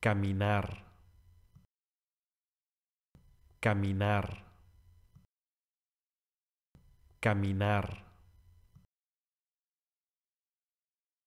caminar, caminar, caminar.